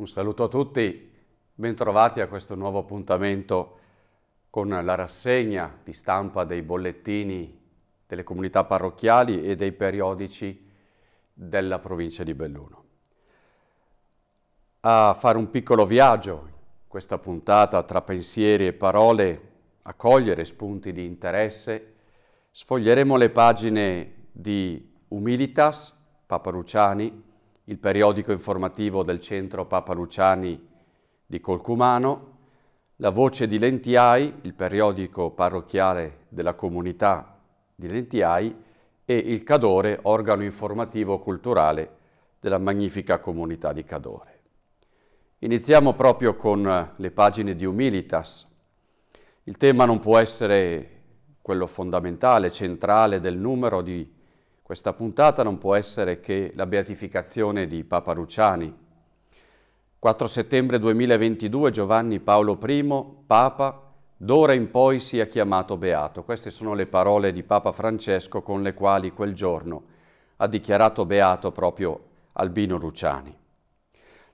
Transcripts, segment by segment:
Un saluto a tutti, bentrovati a questo nuovo appuntamento con la rassegna di stampa dei bollettini delle comunità parrocchiali e dei periodici della provincia di Belluno. A fare un piccolo viaggio, questa puntata tra pensieri e parole, a cogliere spunti di interesse, sfoglieremo le pagine di Humilitas, Papa Luciani, il periodico informativo del centro Papa Luciani di Colcumano, la voce di Lentiai, il periodico parrocchiale della comunità di Lentiai e il Cadore, organo informativo culturale della magnifica comunità di Cadore. Iniziamo proprio con le pagine di Humilitas. Il tema non può essere quello fondamentale, centrale del numero di questa puntata non può essere che la beatificazione di Papa Luciani. 4 settembre 2022 Giovanni Paolo I, Papa, d'ora in poi sia chiamato beato. Queste sono le parole di Papa Francesco con le quali quel giorno ha dichiarato beato proprio Albino Luciani.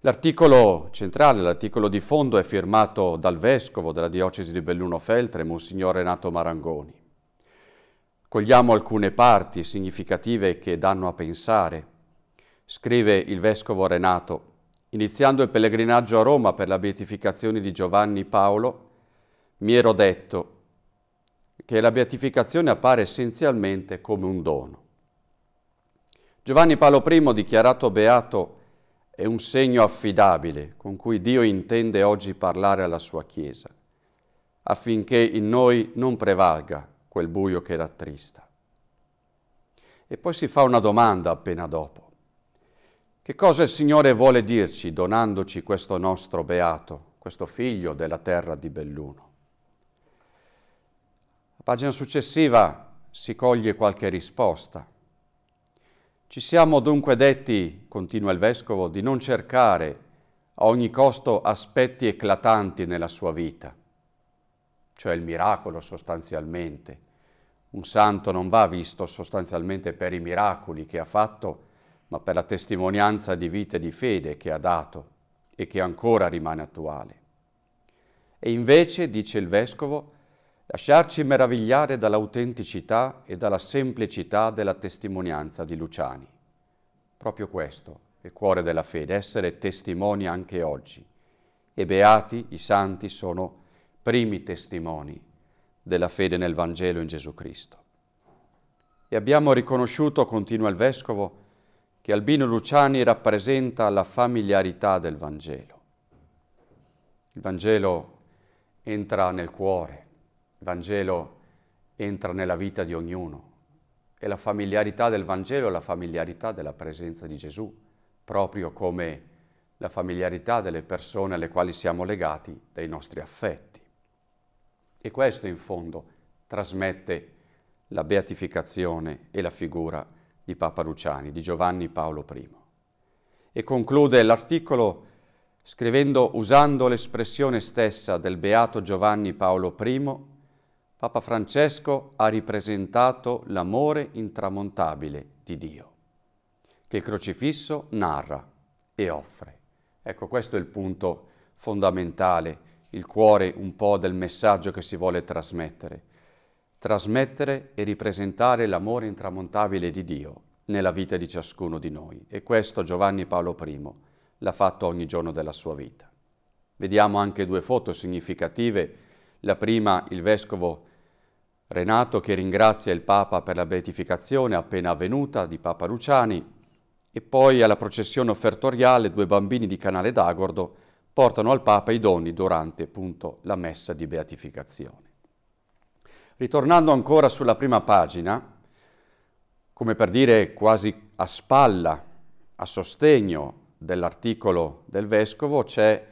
L'articolo centrale, l'articolo di fondo è firmato dal Vescovo della Diocesi di Belluno Feltre, Monsignor Renato Marangoni. Cogliamo alcune parti significative che danno a pensare. Scrive il vescovo Renato, iniziando il pellegrinaggio a Roma per la beatificazione di Giovanni Paolo, mi ero detto che la beatificazione appare essenzialmente come un dono. Giovanni Paolo I, dichiarato beato, è un segno affidabile con cui Dio intende oggi parlare alla sua Chiesa, affinché in noi non prevalga quel buio che rattrista. E poi si fa una domanda appena dopo. Che cosa il Signore vuole dirci donandoci questo nostro beato, questo figlio della terra di Belluno? La pagina successiva si coglie qualche risposta. Ci siamo dunque detti, continua il Vescovo, di non cercare a ogni costo aspetti eclatanti nella sua vita, cioè il miracolo sostanzialmente, un santo non va visto sostanzialmente per i miracoli che ha fatto, ma per la testimonianza di vita e di fede che ha dato e che ancora rimane attuale. E invece, dice il Vescovo, lasciarci meravigliare dall'autenticità e dalla semplicità della testimonianza di Luciani. Proprio questo è il cuore della fede, essere testimoni anche oggi. E beati i santi sono primi testimoni della fede nel Vangelo in Gesù Cristo. E abbiamo riconosciuto, continua il Vescovo, che Albino Luciani rappresenta la familiarità del Vangelo. Il Vangelo entra nel cuore, il Vangelo entra nella vita di ognuno e la familiarità del Vangelo è la familiarità della presenza di Gesù, proprio come la familiarità delle persone alle quali siamo legati dai nostri affetti. E questo in fondo trasmette la beatificazione e la figura di Papa Luciani, di Giovanni Paolo I. E conclude l'articolo scrivendo, usando l'espressione stessa del beato Giovanni Paolo I, Papa Francesco ha ripresentato l'amore intramontabile di Dio, che il crocifisso narra e offre. Ecco, questo è il punto fondamentale il cuore un po' del messaggio che si vuole trasmettere. Trasmettere e ripresentare l'amore intramontabile di Dio nella vita di ciascuno di noi. E questo Giovanni Paolo I l'ha fatto ogni giorno della sua vita. Vediamo anche due foto significative. La prima, il vescovo Renato che ringrazia il Papa per la beatificazione appena avvenuta di Papa Luciani e poi alla processione offertoriale due bambini di Canale d'Agordo portano al Papa i doni durante appunto, la messa di beatificazione. Ritornando ancora sulla prima pagina, come per dire quasi a spalla, a sostegno dell'articolo del Vescovo, c'è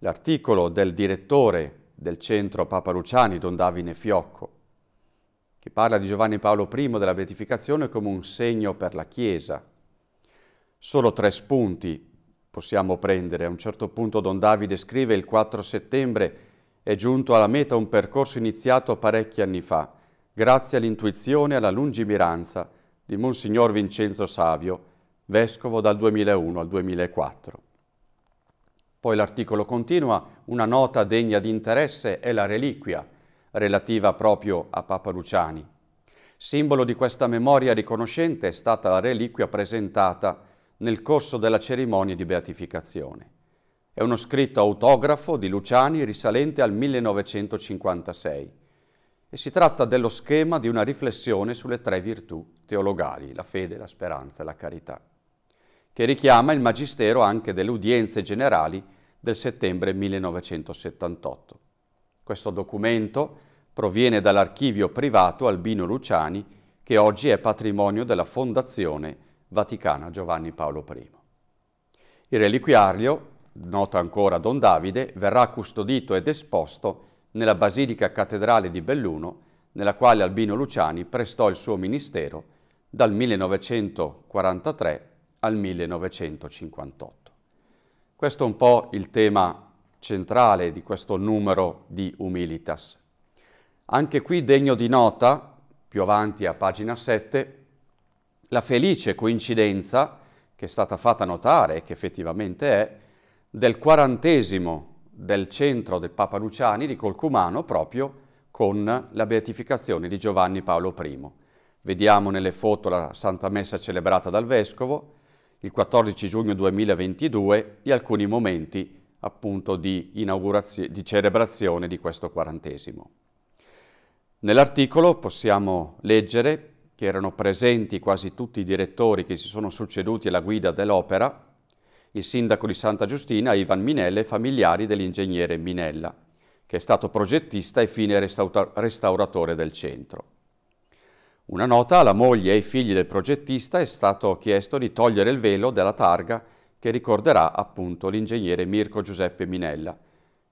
l'articolo del direttore del centro Papa Luciani, Don Davine Fiocco, che parla di Giovanni Paolo I della beatificazione come un segno per la Chiesa. Solo tre spunti possiamo prendere. A un certo punto Don Davide scrive il 4 settembre è giunto alla meta un percorso iniziato parecchi anni fa, grazie all'intuizione e alla lungimiranza di Monsignor Vincenzo Savio, vescovo dal 2001 al 2004. Poi l'articolo continua, una nota degna di interesse è la reliquia, relativa proprio a Papa Luciani. Simbolo di questa memoria riconoscente è stata la reliquia presentata nel corso della cerimonia di beatificazione. È uno scritto autografo di Luciani risalente al 1956 e si tratta dello schema di una riflessione sulle tre virtù teologali, la fede, la speranza e la carità, che richiama il magistero anche delle udienze generali del settembre 1978. Questo documento proviene dall'archivio privato Albino Luciani, che oggi è patrimonio della Fondazione Vaticano Giovanni Paolo I. Il reliquiario, noto ancora Don Davide, verrà custodito ed esposto nella Basilica Cattedrale di Belluno, nella quale Albino Luciani prestò il suo ministero dal 1943 al 1958. Questo è un po' il tema centrale di questo numero di Humilitas. Anche qui degno di nota, più avanti a pagina 7, la felice coincidenza, che è stata fatta notare e che effettivamente è, del quarantesimo del centro del Papa Luciani di Colcumano proprio con la beatificazione di Giovanni Paolo I. Vediamo nelle foto la Santa Messa celebrata dal Vescovo il 14 giugno 2022 e alcuni momenti appunto di, di celebrazione di questo quarantesimo. Nell'articolo possiamo leggere che erano presenti quasi tutti i direttori che si sono succeduti alla guida dell'opera, il sindaco di Santa Giustina Ivan Minella e familiari dell'ingegnere Minella, che è stato progettista e fine restauratore del centro. Una nota alla moglie e ai figli del progettista è stato chiesto di togliere il velo dalla targa che ricorderà appunto l'ingegnere Mirko Giuseppe Minella,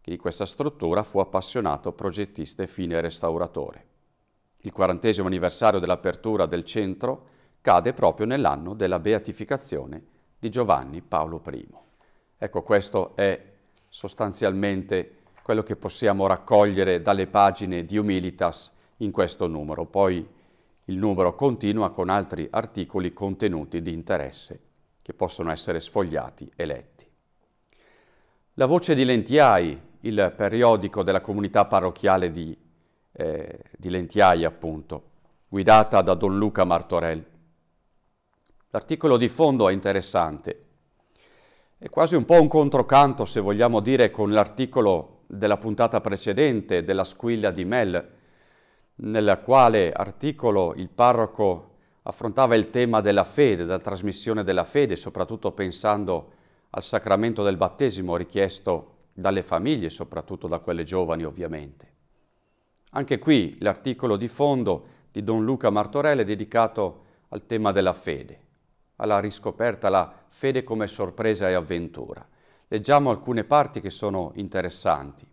che di questa struttura fu appassionato progettista e fine restauratore. Il quarantesimo anniversario dell'apertura del centro cade proprio nell'anno della beatificazione di Giovanni Paolo I. Ecco, questo è sostanzialmente quello che possiamo raccogliere dalle pagine di Humilitas in questo numero. Poi il numero continua con altri articoli contenuti di interesse che possono essere sfogliati e letti. La voce di Lentiai, il periodico della comunità parrocchiale di eh, di Lentiaia, appunto, guidata da Don Luca Martorell. L'articolo di fondo è interessante, è quasi un po' un controcanto, se vogliamo dire, con l'articolo della puntata precedente, della squilla di Mel, nella quale articolo il parroco affrontava il tema della fede, della trasmissione della fede, soprattutto pensando al sacramento del battesimo richiesto dalle famiglie, soprattutto da quelle giovani ovviamente. Anche qui l'articolo di fondo di Don Luca Martorella è dedicato al tema della fede, alla riscoperta la fede come sorpresa e avventura. Leggiamo alcune parti che sono interessanti.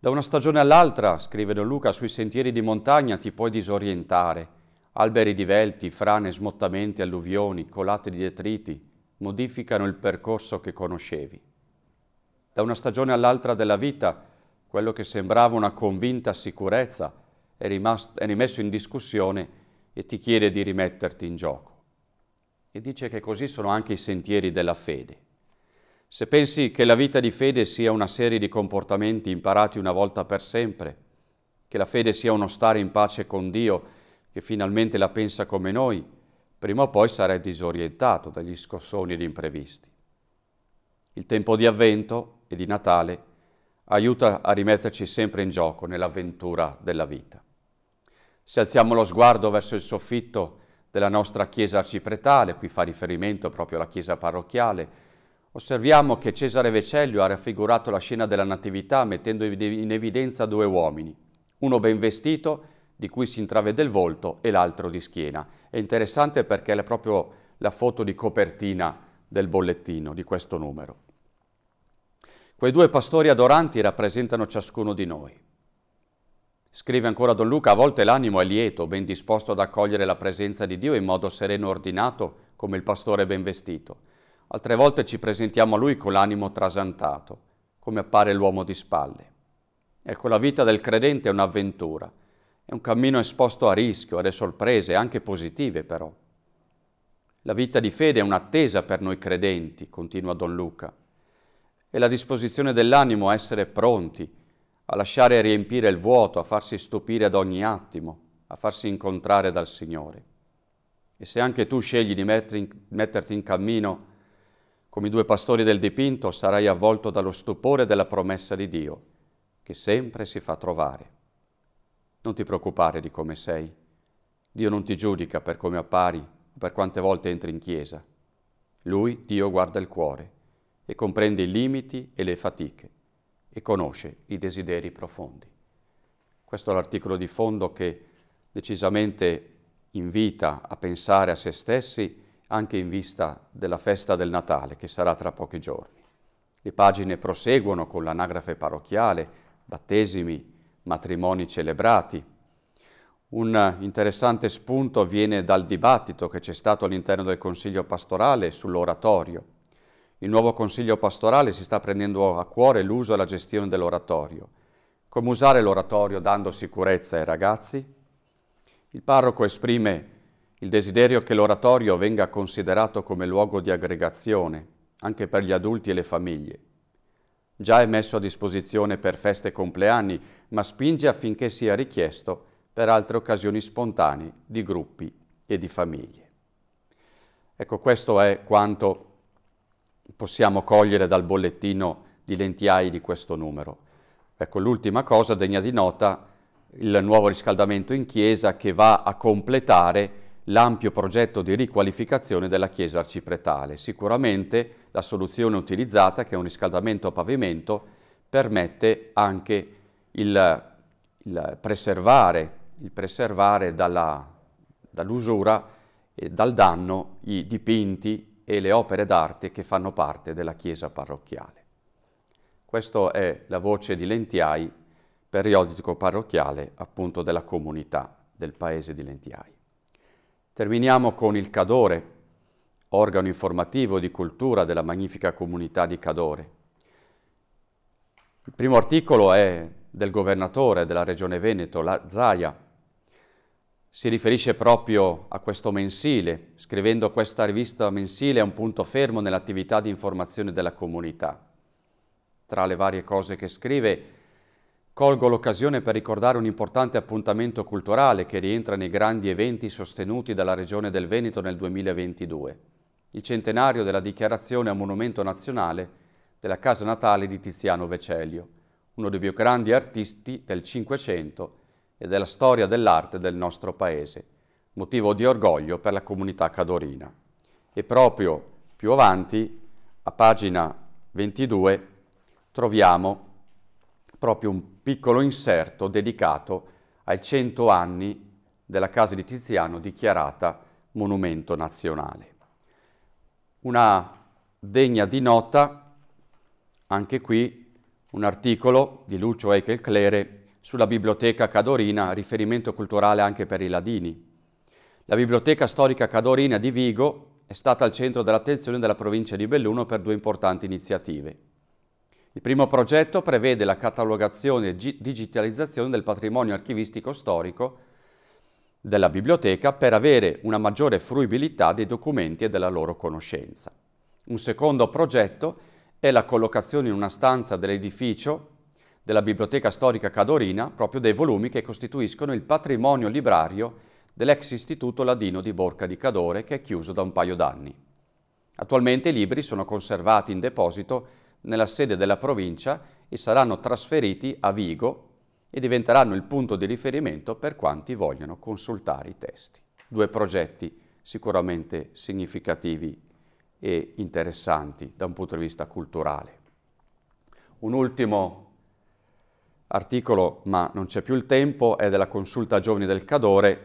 Da una stagione all'altra, scrive Don Luca, sui sentieri di montagna ti puoi disorientare. Alberi divelti, frane, smottamenti, alluvioni, colate di detriti modificano il percorso che conoscevi. Da una stagione all'altra della vita quello che sembrava una convinta sicurezza è, rimasto, è rimesso in discussione e ti chiede di rimetterti in gioco. E dice che così sono anche i sentieri della fede. Se pensi che la vita di fede sia una serie di comportamenti imparati una volta per sempre, che la fede sia uno stare in pace con Dio, che finalmente la pensa come noi, prima o poi sarai disorientato dagli scossoni ed imprevisti. Il tempo di avvento e di Natale aiuta a rimetterci sempre in gioco nell'avventura della vita. Se alziamo lo sguardo verso il soffitto della nostra chiesa arcipretale, qui fa riferimento proprio alla chiesa parrocchiale, osserviamo che Cesare Vecellio ha raffigurato la scena della Natività mettendo in evidenza due uomini, uno ben vestito, di cui si intravede il volto, e l'altro di schiena. È interessante perché è proprio la foto di copertina del bollettino, di questo numero. Quei due pastori adoranti rappresentano ciascuno di noi. Scrive ancora Don Luca, a volte l'animo è lieto, ben disposto ad accogliere la presenza di Dio in modo sereno e ordinato, come il pastore ben vestito. Altre volte ci presentiamo a Lui con l'animo trasantato, come appare l'uomo di spalle. Ecco, la vita del credente è un'avventura, è un cammino esposto a rischio, alle sorprese, anche positive però. La vita di fede è un'attesa per noi credenti, continua Don Luca e la disposizione dell'animo a essere pronti, a lasciare riempire il vuoto, a farsi stupire ad ogni attimo, a farsi incontrare dal Signore. E se anche tu scegli di metterti in cammino come i due pastori del dipinto, sarai avvolto dallo stupore della promessa di Dio, che sempre si fa trovare. Non ti preoccupare di come sei. Dio non ti giudica per come appari o per quante volte entri in chiesa. Lui, Dio, guarda il cuore e comprende i limiti e le fatiche e conosce i desideri profondi. Questo è l'articolo di fondo che decisamente invita a pensare a se stessi anche in vista della festa del Natale che sarà tra pochi giorni. Le pagine proseguono con l'anagrafe parrocchiale, battesimi, matrimoni celebrati. Un interessante spunto viene dal dibattito che c'è stato all'interno del Consiglio pastorale sull'oratorio il nuovo consiglio pastorale si sta prendendo a cuore l'uso e la gestione dell'oratorio. Come usare l'oratorio dando sicurezza ai ragazzi? Il parroco esprime il desiderio che l'oratorio venga considerato come luogo di aggregazione, anche per gli adulti e le famiglie. Già è messo a disposizione per feste e compleanni, ma spinge affinché sia richiesto per altre occasioni spontanee di gruppi e di famiglie. Ecco, questo è quanto possiamo cogliere dal bollettino di lentiai di questo numero. Ecco, l'ultima cosa degna di nota, il nuovo riscaldamento in chiesa che va a completare l'ampio progetto di riqualificazione della chiesa arcipretale. Sicuramente la soluzione utilizzata, che è un riscaldamento a pavimento, permette anche il, il preservare, il preservare dall'usura e dal danno i dipinti e le opere d'arte che fanno parte della chiesa parrocchiale. Questa è la voce di Lentiai, periodico parrocchiale appunto della comunità del paese di Lentiai. Terminiamo con il Cadore, organo informativo di cultura della magnifica comunità di Cadore. Il primo articolo è del governatore della regione Veneto, la Zaia, si riferisce proprio a questo mensile, scrivendo questa rivista mensile è un punto fermo nell'attività di informazione della comunità. Tra le varie cose che scrive, colgo l'occasione per ricordare un importante appuntamento culturale che rientra nei grandi eventi sostenuti dalla Regione del Veneto nel 2022, il centenario della dichiarazione a monumento nazionale della casa natale di Tiziano Vecelio, uno dei più grandi artisti del Cinquecento e della storia dell'arte del nostro paese, motivo di orgoglio per la comunità cadorina. E proprio più avanti, a pagina 22, troviamo proprio un piccolo inserto dedicato ai 100 anni della casa di Tiziano dichiarata monumento nazionale. Una degna di nota, anche qui, un articolo di Lucio Eichel sulla biblioteca cadorina, riferimento culturale anche per i ladini. La biblioteca storica cadorina di Vigo è stata al centro dell'attenzione della provincia di Belluno per due importanti iniziative. Il primo progetto prevede la catalogazione e digitalizzazione del patrimonio archivistico storico della biblioteca per avere una maggiore fruibilità dei documenti e della loro conoscenza. Un secondo progetto è la collocazione in una stanza dell'edificio della Biblioteca Storica Cadorina proprio dei volumi che costituiscono il patrimonio librario dell'ex istituto ladino di Borca di Cadore che è chiuso da un paio d'anni. Attualmente i libri sono conservati in deposito nella sede della provincia e saranno trasferiti a Vigo e diventeranno il punto di riferimento per quanti vogliono consultare i testi. Due progetti sicuramente significativi e interessanti da un punto di vista culturale. Un ultimo articolo, ma non c'è più il tempo, è della consulta giovani del Cadore,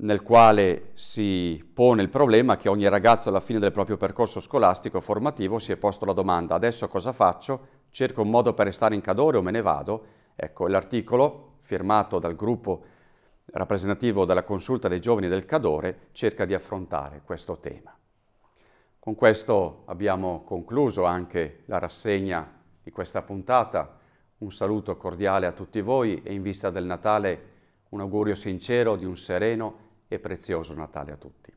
nel quale si pone il problema che ogni ragazzo alla fine del proprio percorso scolastico formativo si è posto la domanda adesso cosa faccio? Cerco un modo per restare in Cadore o me ne vado? Ecco, l'articolo firmato dal gruppo rappresentativo della consulta dei giovani del Cadore cerca di affrontare questo tema. Con questo abbiamo concluso anche la rassegna di questa puntata. Un saluto cordiale a tutti voi e in vista del Natale un augurio sincero di un sereno e prezioso Natale a tutti.